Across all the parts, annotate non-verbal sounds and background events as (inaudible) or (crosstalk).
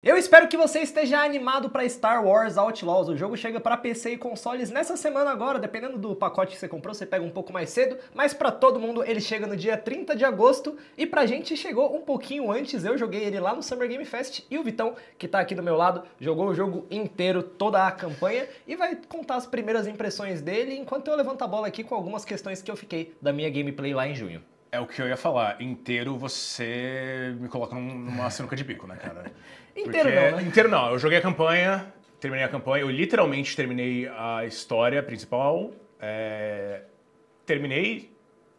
Eu espero que você esteja animado para Star Wars Outlaws. O jogo chega para PC e consoles nessa semana agora, dependendo do pacote que você comprou, você pega um pouco mais cedo, mas para todo mundo ele chega no dia 30 de agosto e pra gente chegou um pouquinho antes. Eu joguei ele lá no Summer Game Fest e o Vitão, que tá aqui do meu lado, jogou o jogo inteiro, toda a campanha e vai contar as primeiras impressões dele, enquanto eu levanto a bola aqui com algumas questões que eu fiquei da minha gameplay lá em junho. É o que eu ia falar. Inteiro você me coloca numa sinuca de bico, né, cara? (laughs) Inteiro Porque- não, né? Inteiro não. Eu joguei a campanha, terminei a campanha, eu literalmente terminei a história principal, é, terminei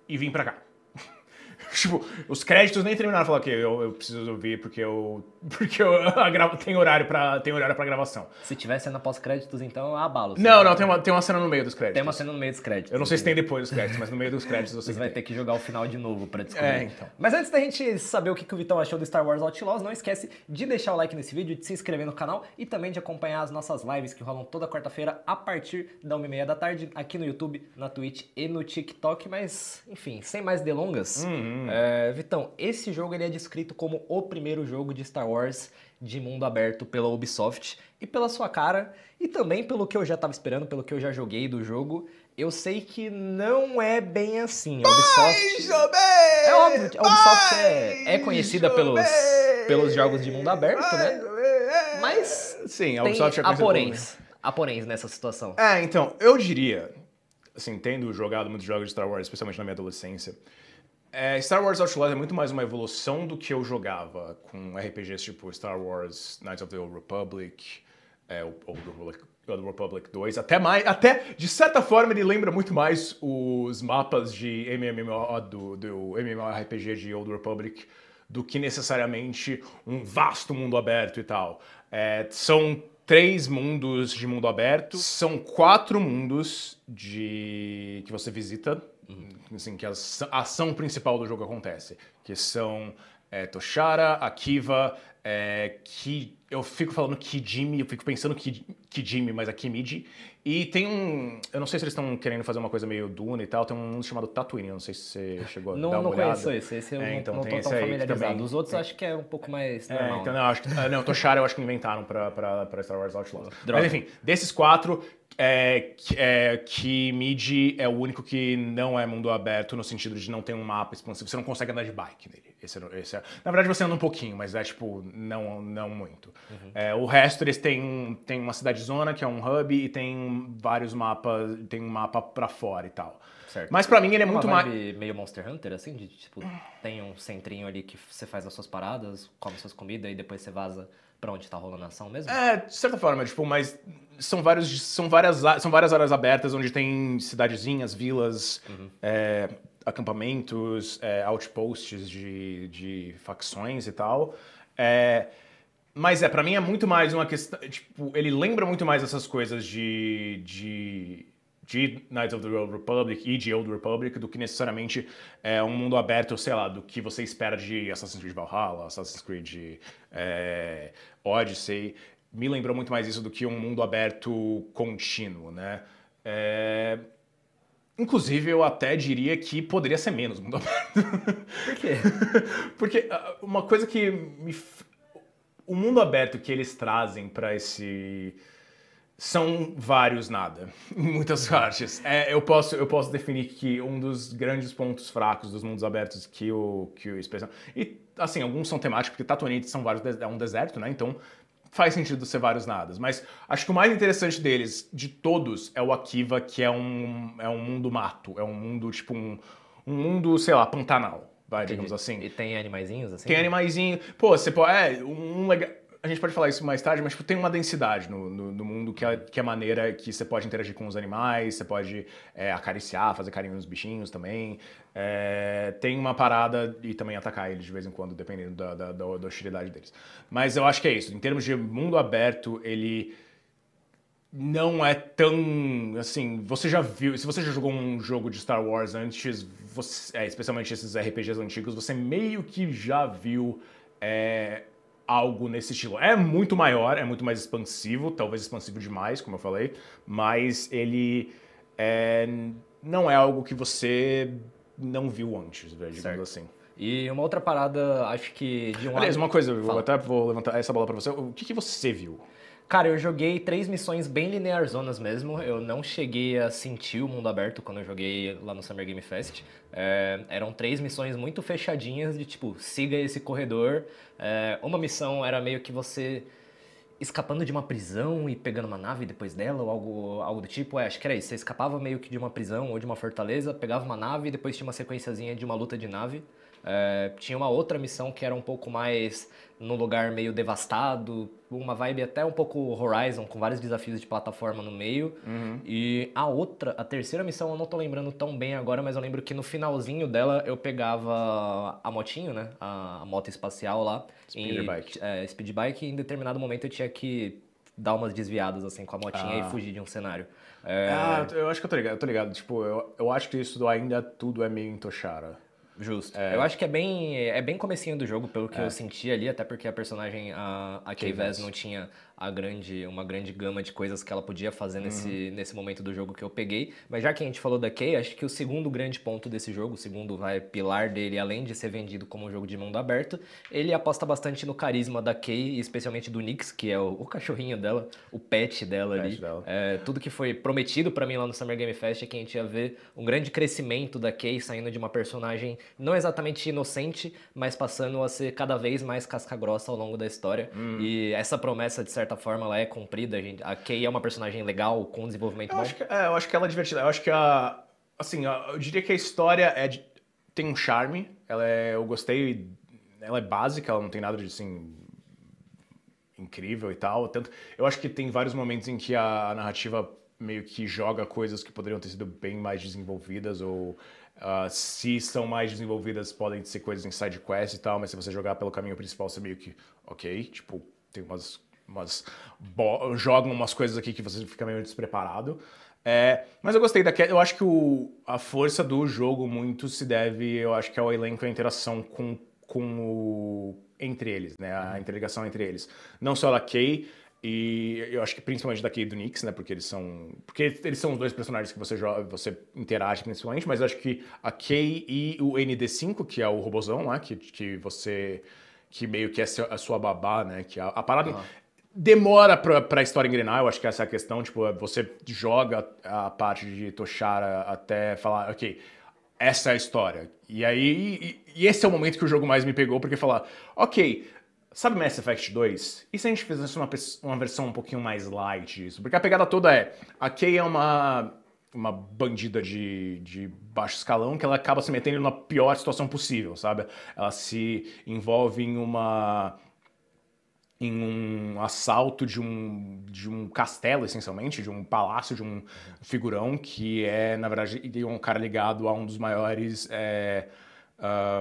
e vim pra cá. (laughs) tipo, os créditos nem terminaram. Falaram que eu, eu preciso ouvir porque eu porque eu, (laughs) gravo, tem horário para tem horário para gravação. Se tiver cena pós-créditos, então abalo. Assim. Não, não, tem uma, tem uma cena no meio dos créditos. Tem uma cena no meio dos créditos. Eu não sei se tem depois dos créditos, mas no meio dos créditos você vai ter que jogar o final de novo para é, descobrir. É, então. Mas antes da gente saber o que, que o Vitão achou do Star Wars Outlaws, não esquece de deixar o like nesse vídeo, de se inscrever no canal e também de acompanhar as nossas lives que rolam toda quarta-feira a partir da 1h30 da tarde aqui no YouTube, na Twitch e no TikTok. Mas, enfim, sem mais delongas, uhum. é, Vitão, esse jogo ele é descrito como o primeiro jogo de Star Wars Wars de mundo aberto pela Ubisoft e pela sua cara e também pelo que eu já estava esperando, pelo que eu já joguei do jogo. Eu sei que não é bem assim. A Ubisoft. é óbvio, a Ubisoft é, é conhecida pelos, pelos jogos de mundo aberto, né? Mas. Sim, a Ubisoft é conhecida. Aporéns, aporéns nessa situação. É, então, eu diria, assim, tendo jogado muitos jogos de Star Wars, especialmente na minha adolescência, é, Star Wars Outlaws é muito mais uma evolução do que eu jogava com RPGs tipo Star Wars, Knights of the Old Republic, é, Old Republic, Old Republic 2, até mais, até de certa forma ele lembra muito mais os mapas de MMO do, do MMORPG de Old Republic do que necessariamente um vasto mundo aberto e tal. É, são três mundos de mundo aberto, são quatro mundos de que você visita Hum. assim, que a ação principal do jogo acontece, que são é, Toshara, Akiva, é, Ki, eu fico falando Kijimi, eu fico pensando que Kijimi, mas é Kimiji. E tem um, eu não sei se eles estão querendo fazer uma coisa meio Duna e tal, tem um chamado Tatooine, eu não sei se você (laughs) chegou a não, dar uma não olhada. Não conheço esse, esse eu é, então não tô tão familiarizado. Também, Os outros acho que é um pouco mais é, normal. então, né? não, acho que, ah, não, Toshara eu acho que inventaram pra, pra, pra Star Wars Outlaws. Droga. Mas enfim, desses quatro, é, é, que MIDI é o único que não é mundo aberto no sentido de não ter um mapa expansivo. Você não consegue andar de bike nele. Esse, é esse é... Na verdade, você anda um pouquinho, mas é tipo, não, não muito. Uhum. É, o resto, eles têm, têm uma cidade zona, que é um hub, e tem vários mapas, tem um mapa pra fora e tal. Certo. Mas pra mim ele é muito mais. meio Monster Hunter, assim, de tipo, tem um centrinho ali que você faz as suas paradas, come suas comidas e depois você vaza para onde está rolando a ação mesmo? É, de certa forma, tipo, mas são, vários, são, várias, são várias áreas abertas onde tem cidadezinhas, vilas, uhum. é, acampamentos, é, outposts de, de facções e tal. É, mas é, para mim é muito mais uma questão. Tipo, ele lembra muito mais essas coisas de, de de Knights of the Old Republic e de Old Republic do que necessariamente é um mundo aberto, sei lá, do que você espera de Assassin's Creed Valhalla, Assassin's Creed é, Odyssey. Me lembrou muito mais isso do que um mundo aberto contínuo, né? É... Inclusive, eu até diria que poderia ser menos mundo (laughs) aberto. Por quê? (laughs) Porque ah, uma coisa que me... O mundo aberto que eles trazem para esse são vários nada, (laughs) em muitas partes. É, eu, posso, eu posso definir que um dos grandes pontos fracos dos mundos abertos que o, que o especial E, assim, alguns são temáticos, porque Tatooine são vários, é um deserto, né? Então faz sentido ser vários nada Mas acho que o mais interessante deles, de todos, é o Akiva, que é um, é um mundo mato. É um mundo, tipo, um, um mundo, sei lá, Pantanal. Vai, digamos assim. E tem animaizinhos, assim? Tem animaizinho. Pô, você pode... É, um legal a gente pode falar isso mais tarde, mas tipo, tem uma densidade no, no, no mundo que é, que é a maneira que você pode interagir com os animais, você pode é, acariciar, fazer carinho nos bichinhos também. É, tem uma parada e também atacar eles de vez em quando, dependendo da, da, da, da hostilidade deles. Mas eu acho que é isso. Em termos de mundo aberto, ele não é tão assim. Você já viu? Se você já jogou um jogo de Star Wars antes, você, é, especialmente esses RPGs antigos, você meio que já viu é, algo nesse estilo. É muito maior, é muito mais expansivo, talvez expansivo demais, como eu falei, mas ele é, não é algo que você não viu antes, digamos certo. assim. E uma outra parada, acho que de um Aliás, uma coisa, eu até vou levantar essa bola para você. O que, que você viu? Cara, eu joguei três missões bem linear zonas mesmo. Eu não cheguei a sentir o mundo aberto quando eu joguei lá no Summer Game Fest. É, eram três missões muito fechadinhas de tipo, siga esse corredor. É, uma missão era meio que você escapando de uma prisão e pegando uma nave depois dela ou algo, algo do tipo. É, acho que era isso. Você escapava meio que de uma prisão ou de uma fortaleza, pegava uma nave e depois tinha uma sequenciazinha de uma luta de nave. É, tinha uma outra missão que era um pouco mais num lugar meio devastado, uma vibe até um pouco Horizon, com vários desafios de plataforma no meio. Uhum. E a outra, a terceira missão, eu não tô lembrando tão bem agora, mas eu lembro que no finalzinho dela eu pegava a motinho, né? A, a moto espacial lá. Speed bike. É, speed bike, e em determinado momento eu tinha que dar umas desviadas assim com a motinha ah. e fugir de um cenário. É... Ah, eu acho que eu tô ligado, eu tô ligado. Tipo, eu, eu acho que isso ainda tudo é meio entochara. Justo. É... Eu acho que é bem, é bem comecinho do jogo, pelo que é. eu senti ali, até porque a personagem, a, a K-Vez, não tinha a grande, uma grande gama de coisas que ela podia fazer nesse, uhum. nesse momento do jogo que eu peguei. Mas já que a gente falou da Kay, acho que o segundo grande ponto desse jogo, o segundo vai, pilar dele, além de ser vendido como um jogo de mundo aberto, ele aposta bastante no carisma da Kay, especialmente do Nix, que é o, o cachorrinho dela, o pet dela o ali. Pet dela. É, tudo que foi prometido para mim lá no Summer Game Fest é que a gente ia ver um grande crescimento da Kay saindo de uma personagem não exatamente inocente, mas passando a ser cada vez mais casca grossa ao longo da história. Hum. E essa promessa, de certa certa forma, ela é comprida. A Kay é uma personagem legal, com desenvolvimento eu bom. Acho que, é, eu acho que ela é divertida. Eu acho que a. Assim, eu diria que a história é, tem um charme. Ela é, eu gostei. Ela é básica, ela não tem nada de assim. incrível e tal. Tanto, eu acho que tem vários momentos em que a, a narrativa meio que joga coisas que poderiam ter sido bem mais desenvolvidas ou Uh, se são mais desenvolvidas, podem ser coisas em side quest e tal, mas se você jogar pelo caminho principal, você meio que, ok, tipo, tem umas umas jogam umas coisas aqui que você fica meio despreparado. É, mas eu gostei daquela. Eu acho que o, a força do jogo muito se deve, eu acho que ao é elenco e a interação com, com o. entre eles, né? A interligação entre eles. Não só da Kay, e eu acho que principalmente da Kay e do Nix, né? Porque eles são. Porque eles são os dois personagens que você joga, você interage principalmente, mas eu acho que a Kay e o ND5, que é o robozão lá, que, que você que meio que é a sua babá, né? Que é a, a parada demora para a história engrenar, eu acho que essa é a questão. Tipo, é você joga a parte de Toshara até falar, ok, essa é a história. E aí, e, e esse é o momento que o jogo mais me pegou, porque falar, ok, sabe Mass Effect 2? E se a gente fizesse uma, uma versão um pouquinho mais light disso? Porque a pegada toda é, a Kay é uma uma bandida de, de baixo escalão que ela acaba se metendo na pior situação possível, sabe? Ela se envolve em uma em um assalto de um, de um castelo, essencialmente, de um palácio, de um figurão, que é, na verdade, é um cara ligado a um dos maiores é,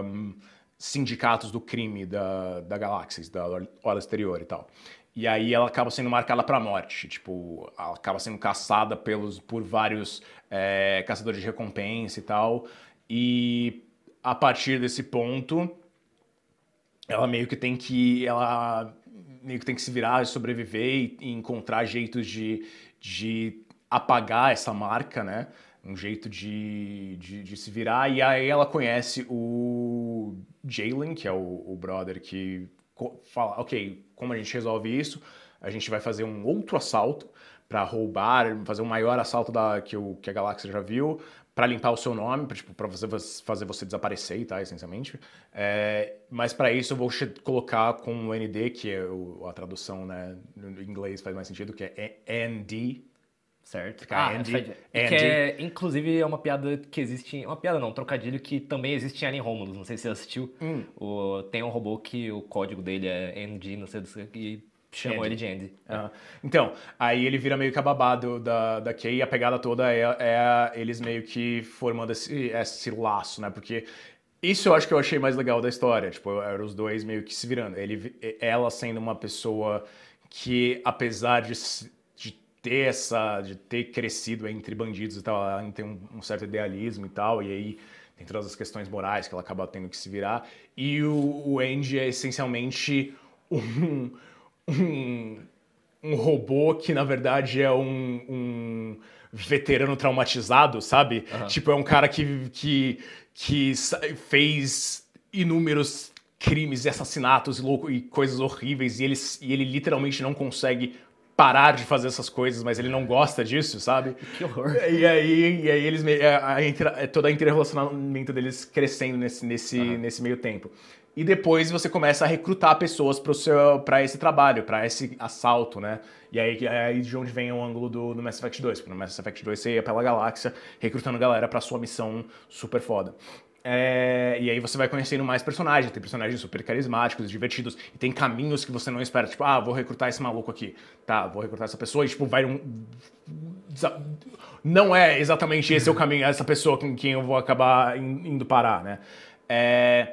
um, sindicatos do crime da, da galáxia, da Hora Exterior e tal. E aí ela acaba sendo marcada para morte, tipo, ela acaba sendo caçada pelos, por vários é, caçadores de recompensa e tal. E a partir desse ponto, ela meio que tem que. Ela meio que tem que se virar, sobreviver e, encontrar jeitos de, de apagar essa marca, né? Um jeito de, de, de se virar. E aí ela conhece o Jalen, que é o, o brother que fala: ok, como a gente resolve isso? A gente vai fazer um outro assalto para roubar, fazer o maior assalto da, que, o, que a galáxia já viu, para limpar o seu nome, para tipo, fazer você desaparecer e tá, tal, essencialmente. É, mas para isso eu vou colocar com o ND, que é o, a tradução né, inglês faz mais sentido, que é ND. Certo. Fica ah, Andy, Andy. Que é, inclusive, é uma piada que existe. Uma piada não, um trocadilho que também existe em Alien Romulus. Não sei se você assistiu. Hum. O, tem um robô que o código dele é ND, não sei do que. Chamou ele de Andy. É. Então, aí ele vira meio que a babá do, da, da Kay e a pegada toda é, é eles meio que formando esse, esse laço, né? Porque isso eu acho que eu achei mais legal da história. Tipo, eram os dois meio que se virando. Ele, ela sendo uma pessoa que, apesar de, de ter essa. de ter crescido entre bandidos e tal, ela tem um, um, certo idealismo e tal, e aí tem todas as questões morais que ela acaba tendo que se virar. E o, o Andy é essencialmente (laughs) um (laughs) um, um robô que, na verdade, é um, um veterano traumatizado, sabe? Uhum. Tipo, é um cara que, que, que fez inúmeros crimes e assassinatos e, louco, e coisas horríveis e ele, e ele literalmente não consegue parar de fazer essas coisas, mas ele não gosta disso, sabe? Que horror. E aí, e aí eles, a, a, a, é, toda a interrelacionamento deles crescendo nesse, nesse, uhum. nesse meio tempo e depois você começa a recrutar pessoas para esse trabalho, para esse assalto, né? E aí, é aí de onde vem o ângulo do, do Mass Effect 2, porque no Mass Effect 2 você ia pela galáxia recrutando galera para sua missão super foda. É, e aí você vai conhecendo mais personagens, tem personagens super carismáticos, divertidos, e tem caminhos que você não espera, tipo, ah, vou recrutar esse maluco aqui, tá, vou recrutar essa pessoa, e tipo, vai um... Não é exatamente esse o caminho, é essa pessoa com quem eu vou acabar indo parar, né? É...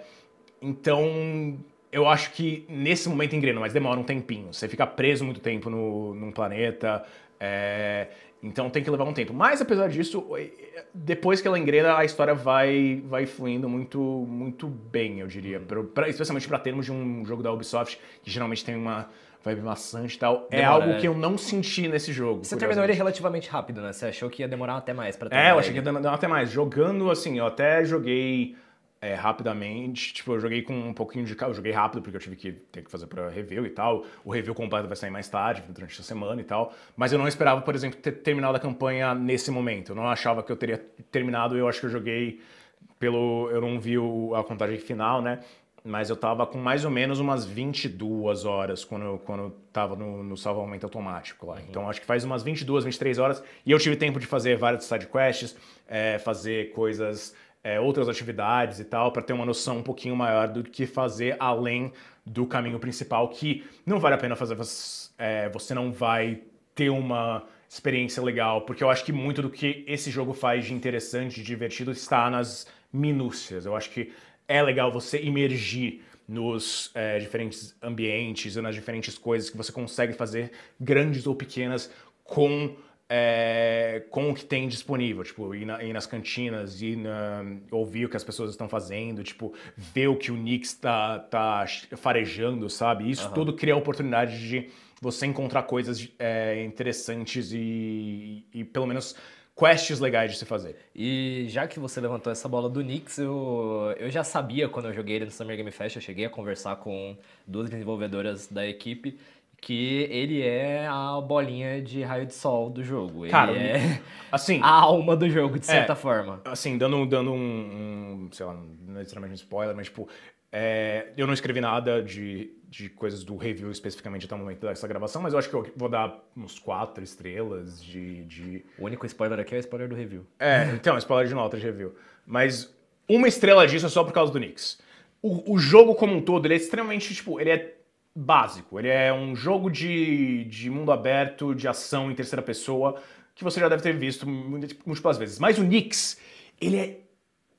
Então, eu acho que nesse momento engrena, mas demora um tempinho. Você fica preso muito tempo no, num planeta. É... Então tem que levar um tempo. Mas apesar disso, é, depois que ela engrena, a história vai, vai fluindo muito, muito bem, eu diria. Uhum. Pra, pra, especialmente para termos de um jogo da Ubisoft, que geralmente tem uma vibe maçante e tal. É demora, é algo né? que eu não senti nesse jogo. Você terminou ele relativamente rápido, né? Você achou que ia demorar até mais para terminar? É, eu achei ele. que ia demorar até mais. Jogando assim, eu até joguei é, rapidamente, tipo, eu joguei com um pouquinho de... Eu joguei rápido, porque eu tive que ter que fazer para review e tal. O review completo vai sair mais tarde, durante a semana e tal. Mas eu não esperava, por exemplo, ter terminado a campanha nesse momento. Eu não achava que eu teria terminado. Eu acho que eu joguei pelo... Eu não vi a contagem final, né? Mas eu tava com mais ou menos umas 22 horas quando eu, quando eu tava no, no salvamento automático lá. Uhum. Então acho que faz umas 22, 23 horas. E eu tive tempo de fazer várias side quests, é, fazer coisas é, outras atividades e tal, para ter uma noção um pouquinho maior do que fazer além do caminho principal, que não vale a pena fazer, é, você não vai ter uma experiência legal, porque eu acho que muito do que esse jogo faz de interessante, de divertido, está nas minúcias. Eu acho que é legal você imergir nos é, diferentes ambientes e nas diferentes coisas que você consegue fazer, grandes ou pequenas, com é, com o que tem disponível, tipo, ir, na, ir nas cantinas, ir na, ouvir o que as pessoas estão fazendo, tipo, ver o que o Nix está tá farejando, sabe? Isso uhum. tudo cria a oportunidade de você encontrar coisas é, interessantes e, e, pelo menos quests legais de se fazer. E já que você levantou essa bola do Nix, eu, eu já sabia quando eu joguei ele no Summer Game Fest, eu cheguei a conversar com duas desenvolvedoras da equipe que ele é a bolinha de raio de sol do jogo. Ele Cara, é assim, (laughs) a alma do jogo, de é, certa é, forma. Assim, dando, dando um, um sei lá, não é extremamente um spoiler, mas tipo, é, eu não escrevi nada de, de coisas do review especificamente até o momento dessa gravação, mas eu acho que eu vou dar uns quatro estrelas de, de... O único spoiler aqui é o spoiler do review. É, então, é spoiler de nota de review. Mas uma estrela disso é só por causa do Nix. O, o jogo como um todo, ele é extremamente, tipo, ele é básico. Ele é um jogo de, de mundo aberto, de ação em terceira pessoa, que você já deve ter visto tipo, múltiplas vezes. Mas o Nix, ele é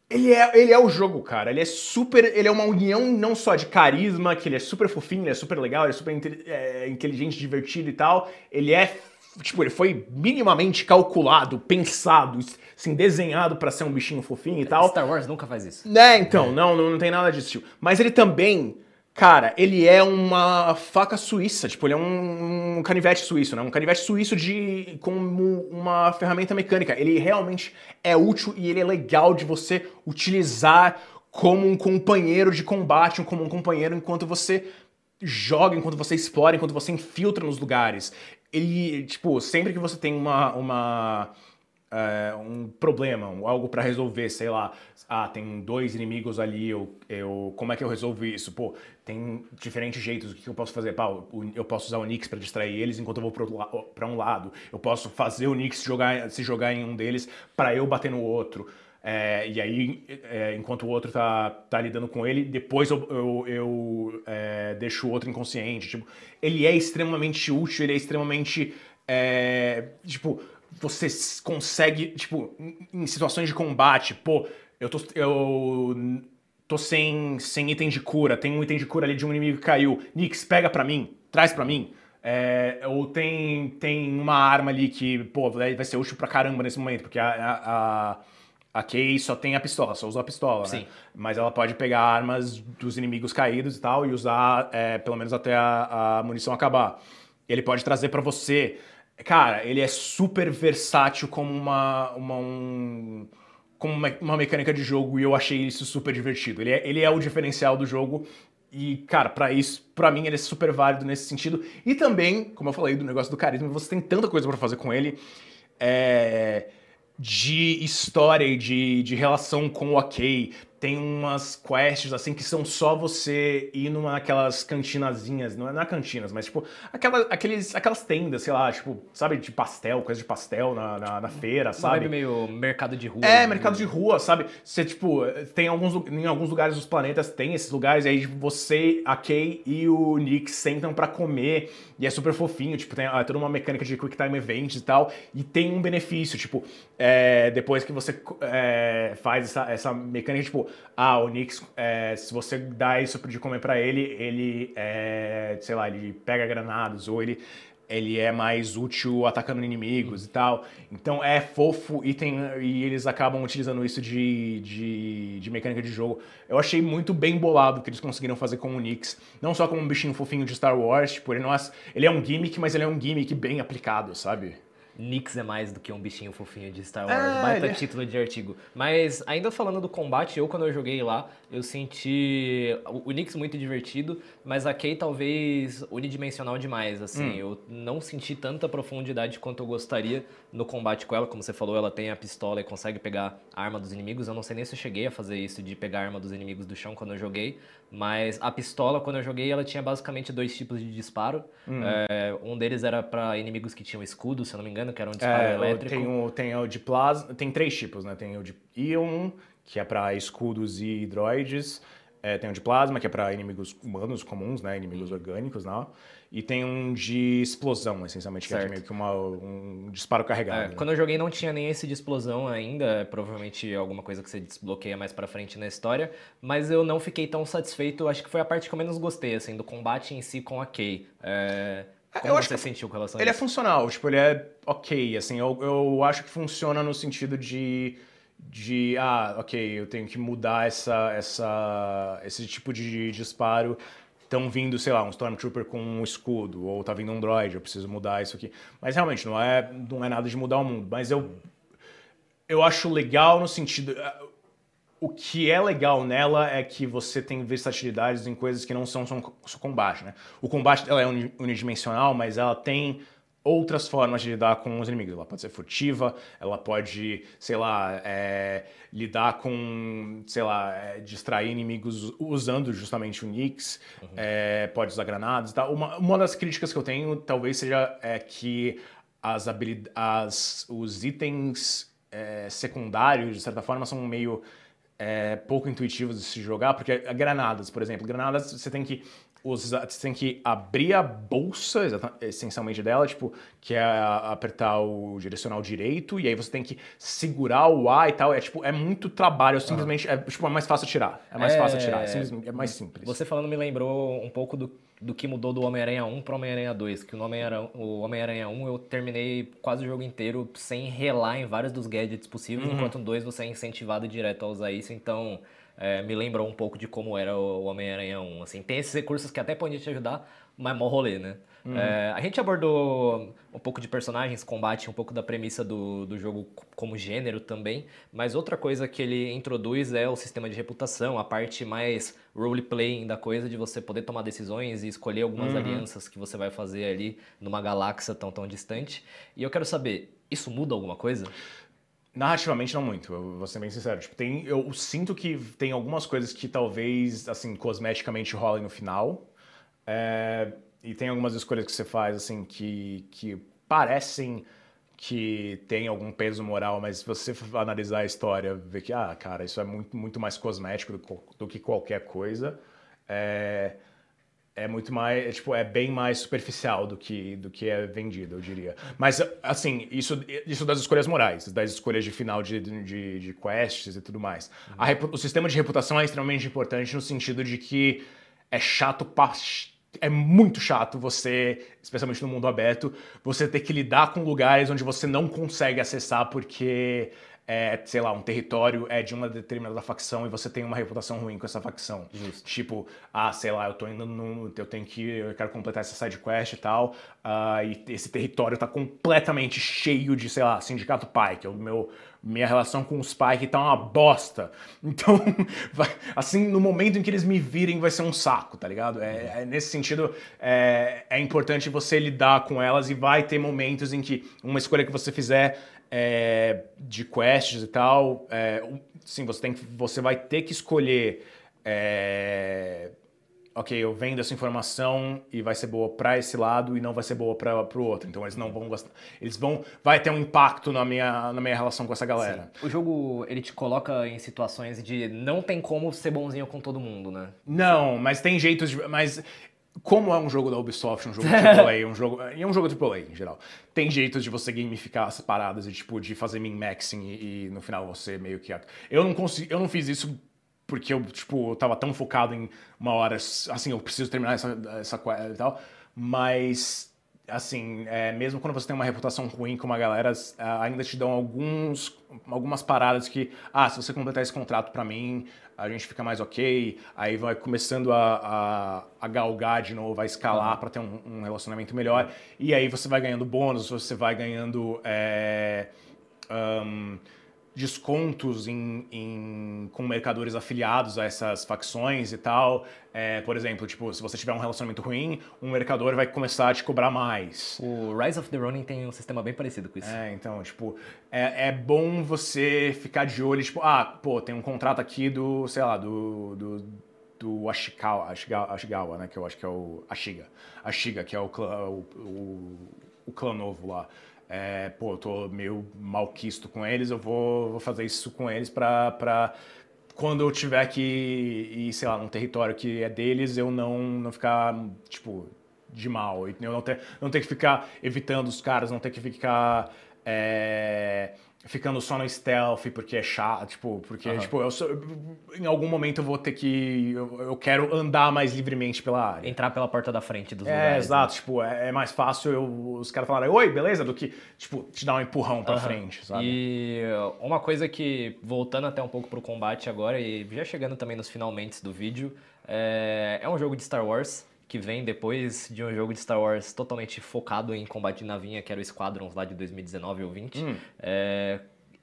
ele é, ele é o jogo, cara. Ele é super. Ele é uma união não só de carisma, que ele é super fofinho, ele é super legal, ele é super é, inteligente, divertido e tal. Ele é. Tipo, ele foi minimamente calculado, pensado, assim, desenhado para ser um bichinho fofinho e tal. Star Wars nunca faz isso. Né, então, é. não, não, não tem nada disso. Mas ele também Cara, ele é uma faca suíça, tipo, ele é um, um canivete suíço, né? Um canivete suíço de como uma ferramenta mecânica. Ele realmente é útil e ele é legal de você utilizar como um companheiro de combate, como um companheiro enquanto você joga, enquanto você explora, enquanto você infiltra nos lugares. Ele, tipo, sempre que você tem uma, uma é, um problema, algo para resolver, sei lá, ah, tem dois inimigos ali, eu, eu, como é que eu resolvo isso? Pô, tem diferentes jeitos, o que eu posso fazer? Pau, eu posso usar o Nix para distrair eles enquanto eu vou para um lado, eu posso fazer o Nix jogar, se jogar em um deles para eu bater no outro. É, e aí, é, enquanto o outro tá, tá lidando com ele, depois eu, eu, eu é, deixo o outro inconsciente. Tipo, ele é extremamente útil, ele é extremamente. É, tipo, você consegue, tipo, em situações de combate, pô, eu tô, eu tô sem, sem item de cura, tem um item de cura ali de um inimigo que caiu, Nix, pega pra mim, traz pra mim. É, ou tem, tem uma arma ali que, pô, vai ser útil pra caramba nesse momento, porque a, a, a a Kay só tem a pistola, só usa a pistola, né? Sim. né? Mas ela pode pegar armas dos inimigos caídos e tal e usar, é, pelo menos até a, a munição acabar. Ele pode trazer para você Cara, ele é super versátil como uma, uma, um, como uma, mecânica de jogo e eu achei isso super divertido. Ele é, ele é o diferencial do jogo e, cara, para isso, para mim, ele é super válido nesse sentido. E também, como eu falei do negócio do carisma, você tem tanta coisa para fazer com ele. É, de história e de, de relação com o Akei. Okay tem umas quests assim que são só você ir numa aquelas cantinazinhas, não é, na é cantinas, mas tipo, aquelas aqueles, aquelas tendas, sei lá, tipo, sabe, de pastel, coisa de pastel na, na, na feira, sabe? meio mercado de rua. É, né? mercado de rua, sabe? Você, tipo, tem alguns, em alguns lugares dos planetas tem esses lugares, e aí tipo, você, a Kay e o Nick sentam para comer, e é super fofinho, tipo, tem é toda uma mecânica de quick time event e tal, e tem um benefício, tipo, é, depois que você é, faz essa, essa mecânica, tipo, ah, o Knicks, é, se você dá isso de comer para ele, ele, é, sei lá, ele pega granados ou ele ele é mais útil atacando inimigos e tal. Então é fofo e, tem, e eles acabam utilizando isso de, de, de, mecânica de jogo. Eu achei muito bem bolado que eles conseguiram fazer com o Nix. Não só como um bichinho fofinho de Star Wars, tipo, ele, não é, ele é um gimmick, mas ele é um gimmick bem aplicado, sabe? Nix é mais do que um bichinho fofinho de Star ah, Wars, ah, baita ele... É. título de artigo. Mas ainda falando do combate, eu quando eu joguei lá, eu senti o, o Nix muito divertido, mas a Kay talvez unidimensional demais, assim. Hum. Eu não senti tanta profundidade quanto eu gostaria no combate com ela. Como você falou, ela tem a pistola e consegue pegar a arma dos inimigos. Eu não sei nem se eu cheguei a fazer isso de pegar a arma dos inimigos do chão quando eu joguei, mas a pistola, quando eu joguei, ela tinha basicamente dois tipos de disparo. Hum. É, um deles era para inimigos que tinham escudo, se eu não me engano engano, que era um é, disparo é, elétrico. Tem o, tem o de plasma. Tem três tipos, né? Tem o de íon, que é para escudos e droides. É, tem um de plasma, que é para inimigos humanos comuns, né? Inimigos uhum. orgânicos, não. Né? E tem um de explosão, essencialmente, que é meio que uma, um disparo carregado. É, né? Quando eu joguei não tinha nem esse de explosão ainda, é, provavelmente alguma coisa que você desbloqueia mais pra frente na história, mas eu não fiquei tão satisfeito, acho que foi a parte que eu menos gostei, assim, do combate em si com a Kay. É... É, Como eu acho você que sentiu com relação a ele é funcional, tipo, ele é ok, assim, eu, eu acho que funciona no sentido de de ah, ok, eu tenho que mudar essa, essa, esse tipo de disparo. Estão vindo, sei lá, um Stormtrooper com um escudo, ou tá vindo um droid, eu preciso mudar isso aqui. Mas realmente não é, não é nada de mudar o mundo. Mas eu, eu acho legal no sentido. Ah, o que é legal nela é que você tem versatilidades em coisas que não são só combate, né? O combate ela é unidimensional, mas ela tem outras formas de lidar com os inimigos. Ela pode ser furtiva, ela pode, sei lá, é, lidar com, sei lá, é, distrair inimigos usando justamente o Nix, uhum. é, pode usar granadas e tal. Uma, uma das críticas que eu tenho talvez seja é que as habilidades, os itens é, secundários, de certa forma, são meio é, pouco intuitivo de se jogar, porque granadas, por exemplo, granadas você tem que usar, você tem que abrir a bolsa essencialmente dela, tipo, que é apertar o direcional direito, e aí você tem que segurar o A e tal. É tipo, é muito trabalho, é simplesmente. É, tipo, é mais fácil tirar. É mais é, fácil tirar, é, é, é mais simples. Você falando me lembrou um pouco do do que mudou do Homem-Aranha 1 para Homem-Aranha 2, que o Homem-Aranha Homem 1 eu terminei quase o jogo inteiro sem relar em vários dos gadgets possíveis, uhum. enquanto no 2 você é incentivado direto a usar isso, então é, me lembrou um pouco de como era o Homem-Aranha 1. Assim, tem esses recursos que até podem te ajudar, mas é mó rolê, né? Uhum. É, a gente abordou um pouco de personagens, combate, um pouco da premissa do, do jogo como gênero também, mas outra coisa que ele introduz é o sistema de reputação, a parte mais roleplaying da coisa, de você poder tomar decisões e escolher algumas uhum. alianças que você vai fazer ali numa galáxia tão, tão distante. E eu quero saber, isso muda alguma coisa? Narrativamente, não muito, eu vou ser bem sincero. Tipo, tem, eu sinto que tem algumas coisas que talvez, assim, cosmeticamente rolem no final, é, e tem algumas escolhas que você faz, assim, que, que parecem que tem algum peso moral, mas se você analisar a história, ver que, ah, cara, isso é muito, muito mais cosmético do, do que qualquer coisa. É, é muito mais, é, tipo, é bem mais superficial do que, do que é vendido, eu diria. Mas, assim, isso, isso das escolhas morais, das escolhas de final de, de, de quests e tudo mais. Uhum. A, o sistema de reputação é extremamente importante no sentido de que é chato é muito chato você, especialmente no mundo aberto, você ter que lidar com lugares onde você não consegue acessar porque é, sei lá, um território é de uma determinada facção e você tem uma reputação ruim com essa facção. Justo. Tipo, ah, sei lá, eu tô indo no, Eu tenho que. Eu quero completar essa side quest e tal. Uh, e esse território tá completamente cheio de, sei lá, Sindicato Pai, que é o meu minha relação com os pais que tá uma bosta. Então, (laughs) vai, assim, no momento em que eles me virem, vai ser um saco, tá ligado? É, é nesse sentido, é, é, importante você lidar com elas e vai ter momentos em que uma escolha que você fizer é, de quests e tal, é, sim, você, tem, você vai ter que escolher é, ok, eu vendo essa informação e vai ser boa para esse lado e não vai ser boa para o outro. Então eles não vão gostar. Eles vão. Vai ter um impacto na minha, na minha relação com essa galera. Sim. O jogo, ele te coloca em situações de não tem como ser bonzinho com todo mundo, né? Não, mas tem jeitos de. Mas como é um jogo da Ubisoft, um jogo AAA, um jogo, e é um jogo AAA em geral, tem jeitos de você gamificar as paradas e tipo de fazer min maxing e, e, no final você meio que eu não consigo, eu não fiz isso porque eu, tipo, eu tava tão focado em uma hora, assim, eu preciso terminar essa, essa e tal, mas, assim, é, mesmo quando você tem uma reputação ruim com uma galera, ainda te dão alguns, algumas paradas que, ah, se você completar esse contrato para mim, a gente fica mais ok, aí vai começando a, a, a galgar de novo, a escalar uhum. para ter um, um, relacionamento melhor, e aí você vai ganhando bônus, você vai ganhando... É, um, descontos em, em, com mercadores afiliados a essas facções e tal. É, por exemplo, tipo, se você tiver um relacionamento ruim, um mercador vai começar a te cobrar mais. O Rise of the Ronin tem um sistema bem parecido com isso. É, então, tipo, é, é bom você ficar de olho, tipo, ah, pô, tem um contrato aqui do, sei lá, do, do do Ashikawa, Ashigawa, Ashigawa, né? Que eu acho que é o Ashiga. Ashiga, que é o clã, o, o, o clã novo lá é, pô, eu tô meio malquisto com eles, eu vou, vou fazer isso com eles para quando eu tiver que ir, sei lá, num território que é deles, eu não, não ficar, tipo, de mal. Eu não ter, não ter que ficar evitando os caras, não ter que ficar. É, ficando só no stealth porque é chato, tipo, porque uhum. tipo, eu sou, em algum momento eu vou ter que eu, eu, quero andar mais livremente pela área. Entrar pela porta da frente dos é, lugares. Né? Exato, né? tipo, é, é, mais fácil eu, os caras falarem, "Oi, beleza?" do que tipo te dar um empurrão para uhum. frente, sabe? E uma coisa que voltando até um pouco pro combate agora e já chegando também nos finalmente do vídeo, é, é um jogo de Star Wars que vem depois de um jogo de Star Wars totalmente focado em combate de navinha, que era o Squadrons lá de 2019 ou 20. Hum. É,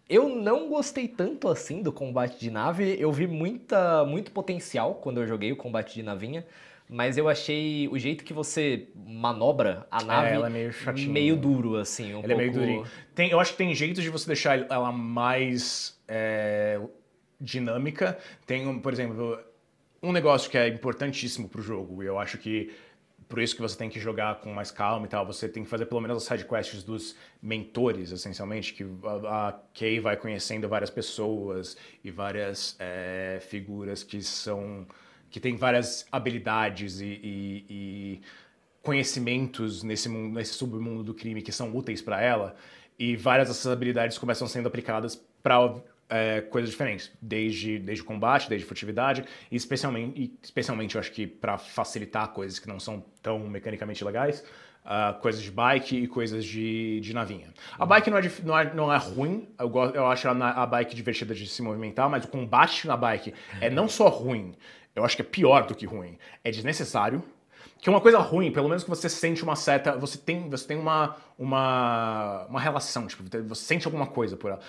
eu não gostei tanto assim do combate de nave. Eu vi muita, muito potencial quando eu joguei o combate de navinha. Mas eu achei o jeito que você manobra a é, nave é, ela é meio, chatinho. meio duro, assim. Um ela pouco... é meio durinho. Tem, eu acho que tem jeitos de você deixar ela mais é, dinâmica. Tem, por exemplo, um negócio que é importantíssimo para o jogo, e eu acho que por isso que você tem que jogar com mais calma e tal, você tem que fazer pelo menos as sidequests dos mentores, essencialmente, que a Kay vai conhecendo várias pessoas e várias é, figuras que são... que tem várias habilidades e, e, e conhecimentos nesse, mundo, nesse submundo do crime que são úteis para ela, e várias dessas habilidades começam sendo aplicadas para é, coisas diferentes, desde, desde combate, desde furtividade, e especialmente, especialmente eu acho que para facilitar coisas que não são tão mecanicamente legais, uh, coisas de bike e coisas de, de navinha. A uhum. bike não é, não é, não é ruim, eu, gosto, eu acho a, a bike divertida de se movimentar, mas o combate na bike é uhum. não só ruim, eu acho que é pior do que ruim, é desnecessário que é uma coisa ruim, pelo menos que você sente uma seta, você tem, você tem uma, uma, uma relação, tipo, você sente alguma coisa por ela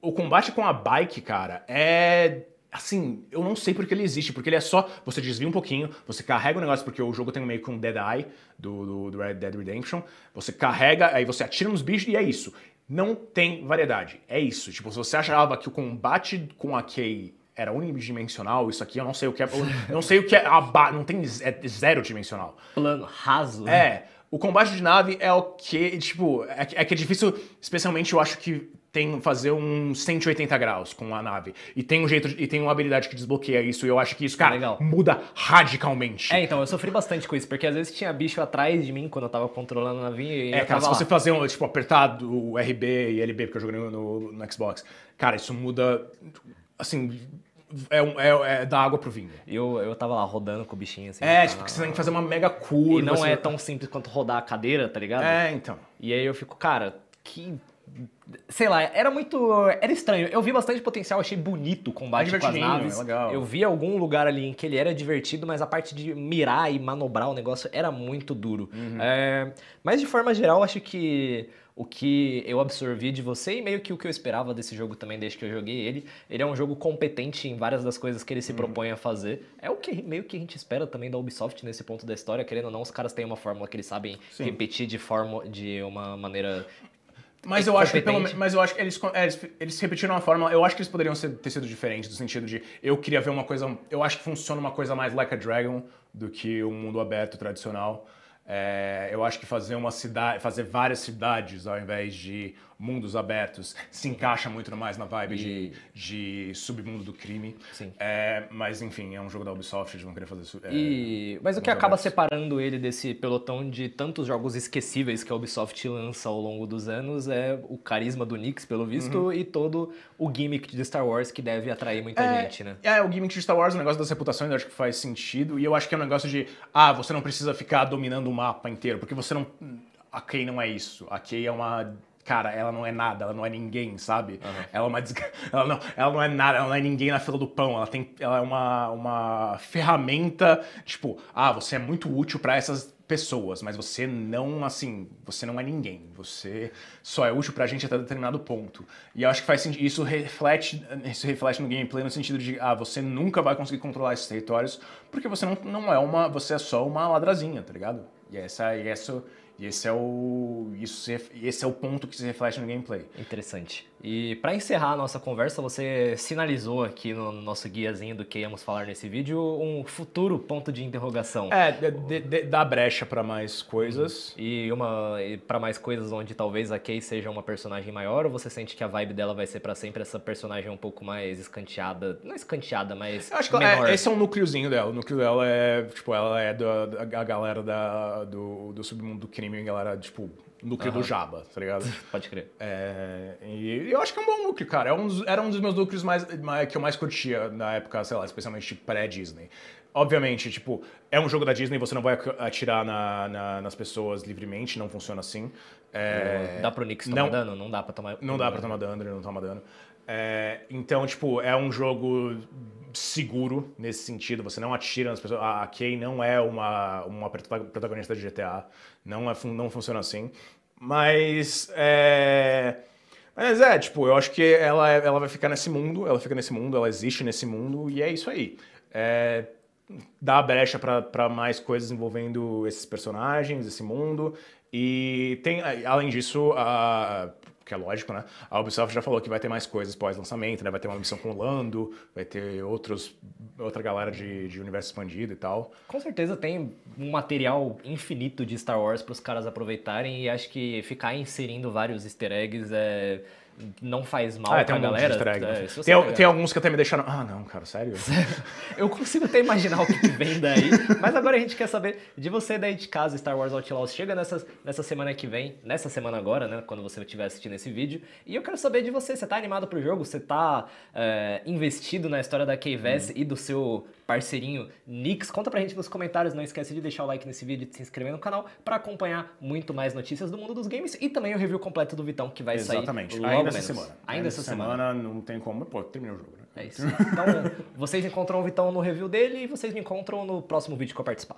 o combate com a bike, cara, é assim, eu não sei porque ele existe, porque ele é só. Você desvia um pouquinho, você carrega o negócio, porque o jogo tem meio que um Dead Eye do, do, do, Red Dead Redemption. Você carrega, aí você atira nos bichos e é isso. Não tem variedade. É isso. Tipo, se você achava que o combate com a Kay era unidimensional, isso aqui eu não sei o que é. não sei o que é. A não tem. É zero dimensional. Plano raso. Né? É. O combate de nave é o que, tipo, é, é que é difícil, especialmente eu acho que tem fazer um 180 graus com a nave. E tem um jeito e tem uma habilidade que desbloqueia isso. E eu acho que isso, cara, Legal. muda radicalmente. É, então, eu sofri bastante com isso, porque às vezes tinha bicho atrás de mim quando eu tava controlando a navinha. E é, cara, se lá. você fazer um, tipo, apertado RB e LB, porque eu joguei no, no Xbox, cara, isso muda. Assim, é, é, é da água pro vinho. Eu, eu tava lá rodando com o bichinho assim. É, tipo, que você tem que fazer uma mega curva. E não assim. é tão simples quanto rodar a cadeira, tá ligado? É, então. E aí eu fico, cara, que sei lá, era muito. Era estranho. Eu vi bastante potencial, achei bonito o combate é com as naves. Legal. Eu vi algum lugar ali em que ele era divertido, mas a parte de mirar e manobrar o negócio era muito duro. Uhum. É, mas de forma geral, acho que o que eu absorvi de você e meio que o que eu esperava desse jogo também desde que eu joguei ele. Ele é um jogo competente em várias das coisas que ele se uhum. propõe a fazer. É o que meio que a gente espera também da Ubisoft nesse ponto da história, querendo ou não, os caras têm uma fórmula que eles sabem Sim. repetir de forma de uma maneira mas eu, acho que pelo, mas eu acho que eles, é, eles, eles repetiram a fórmula. Eu acho que eles poderiam ser, ter sido diferentes, no sentido de eu queria ver uma coisa. Eu acho que funciona uma coisa mais like a dragon do que um mundo aberto tradicional. É, eu acho que fazer uma cidade, fazer várias cidades ao invés de mundos abertos, se encaixa muito mais na vibe e... de, de submundo do crime. Sim. É, mas enfim, é um jogo da Ubisoft, eles vão querer fazer isso. É, e... Mas o que acaba abertos. separando ele desse pelotão de tantos jogos esquecíveis que a Ubisoft lança ao longo dos anos é o carisma do Nix, pelo visto, uhum. e todo o gimmick de Star Wars que deve atrair muita é, gente, né? É, o gimmick de Star Wars, o negócio das reputações, eu acho que faz sentido. E eu acho que é um negócio de, ah, você não precisa ficar dominando o mapa inteiro, porque você não. A Kay não é isso. A Kay é uma cara, ela não é nada, ela não é ninguém, sabe? Uhum. Ela é uma desgra... (laughs) ela, não, ela não é nada, ela não é ninguém na fila do pão, ela tem ela é uma, uma ferramenta, tipo, ah, você é muito útil para essas pessoas, mas você não, assim, você não é ninguém, você só é útil pra gente até determinado ponto. E eu acho que faz sentido, isso reflete, isso reflete no gameplay no sentido de, ah, você nunca vai conseguir controlar esses territórios, porque você não, não é uma, você é só uma ladrazinha, tá ligado? E essa, e essa, e esse é o, isso, esse é o ponto que se reflete no gameplay. Interessante. E para encerrar a nossa conversa, você sinalizou aqui no nosso guiazinho do que íamos falar nesse vídeo um futuro ponto de interrogação. É, de, de, dá brecha para mais coisas. Uhum. E uma para mais coisas onde talvez a Kay seja uma personagem maior ou você sente que a vibe dela vai ser para sempre essa personagem um pouco mais escanteada, não é escanteada, mas Eu acho que é, esse é um núcleozinho dela. O núcleo dela é, tipo, ela é da, da a galera da, do, do submundo do crime, a galera tipo do que do Jabba, tá ligado? (laughs) Pode crer. É, e eu acho que é um bom look, cara. É um dos, era um dos meus looks mais, mais, que eu mais curtia na época, sei lá, especialmente pré-Disney. Obviamente, tipo, é um jogo da Disney, você não vai atirar na, na, nas pessoas livremente, não funciona assim. É, dá pro Nix tomar não, dano? Não dá pra tomar Não dá pra tomar dano, ele não toma dano. É, então, tipo, é um jogo seguro nesse sentido. Você não atira nas pessoas. A Kay não é uma, uma protagonista de GTA. Não, é, não funciona assim. Mas é. Mas é, tipo, eu acho que ela, é, ela vai ficar nesse mundo, ela fica nesse mundo, ela existe nesse mundo, e é isso aí. É, dá brecha para mais coisas envolvendo esses personagens, esse mundo, e tem, além disso, a, que é lógico, né? A Ubisoft já falou que vai ter mais coisas pós-lançamento, né? Vai ter uma missão com o Lando, vai ter outros, outra galera de, de universo expandido e tal. Com certeza tem um material infinito de Star Wars para os caras aproveitarem e acho que ficar inserindo vários easter eggs é não faz mal ah, pra um galera. Drag, é, né? tem, tem, alguns que até me deixaram. Ah, não, cara, sério? (laughs) eu consigo até imaginar o que vem daí. mas agora a gente quer saber de você daí de casa, Star Wars Outlaws. Chega nessa, nessa semana que vem, nessa semana agora, né? Quando você estiver assistindo esse vídeo. E eu quero saber de você. Você tá animado pro jogo? Você tá é, investido na história da K-Vess hum. e do seu parceirinho Nix. Conta pra gente nos comentários, não esquece de deixar o like nesse vídeo, de se inscrever no canal para acompanhar muito mais notícias do mundo dos games e também o review completo do Vitão que vai Exatamente. sair Exatamente, ainda menos. essa semana. Ainda, ainda essa semana. semana. não tem como, pô, terminou o jogo. Né? É isso. Então, vocês encontram o Vitão no review dele e vocês me encontram no próximo vídeo que eu participar.